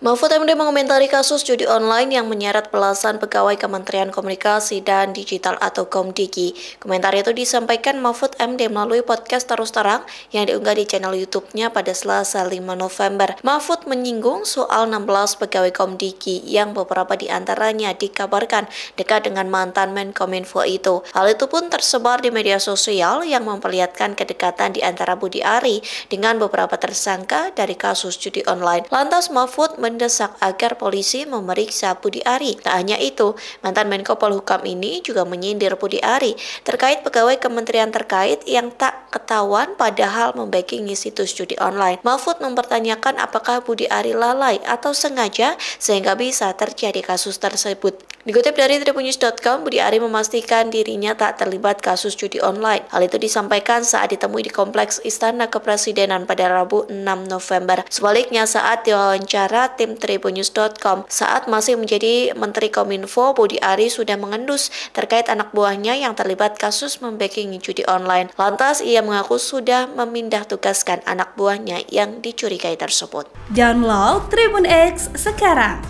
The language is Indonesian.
Mahfud MD mengomentari kasus judi online yang menyeret belasan pegawai Kementerian Komunikasi dan Digital atau Komdigi. Komentar itu disampaikan Mahfud MD melalui podcast Terus Terang yang diunggah di channel YouTube-nya pada Selasa 5 November. Mahfud menyinggung soal 16 pegawai Komdigi yang beberapa di antaranya dikabarkan dekat dengan mantan Menkominfo itu. Hal itu pun tersebar di media sosial yang memperlihatkan kedekatan di antara Budi Ari dengan beberapa tersangka dari kasus judi online. Lantas Mahfud mendesak agar polisi memeriksa Budi Ari. Tak hanya itu, mantan Menko Polhukam ini juga menyindir Budi Ari terkait pegawai kementerian terkait yang tak ketahuan padahal membackingi situs judi online. Mahfud mempertanyakan apakah Budi Ari lalai atau sengaja sehingga bisa terjadi kasus tersebut. Dikutip dari Tribunnews.com, Budi Ari memastikan dirinya tak terlibat kasus judi online. Hal itu disampaikan saat ditemui di Kompleks Istana Kepresidenan pada Rabu 6 November. Sebaliknya saat diwawancara tim Tribunnews.com, saat masih menjadi Menteri Kominfo, Budi Ari sudah mengendus terkait anak buahnya yang terlibat kasus membacking judi online. Lantas ia mengaku sudah memindah tugaskan anak buahnya yang dicurigai tersebut. Download Tribun X sekarang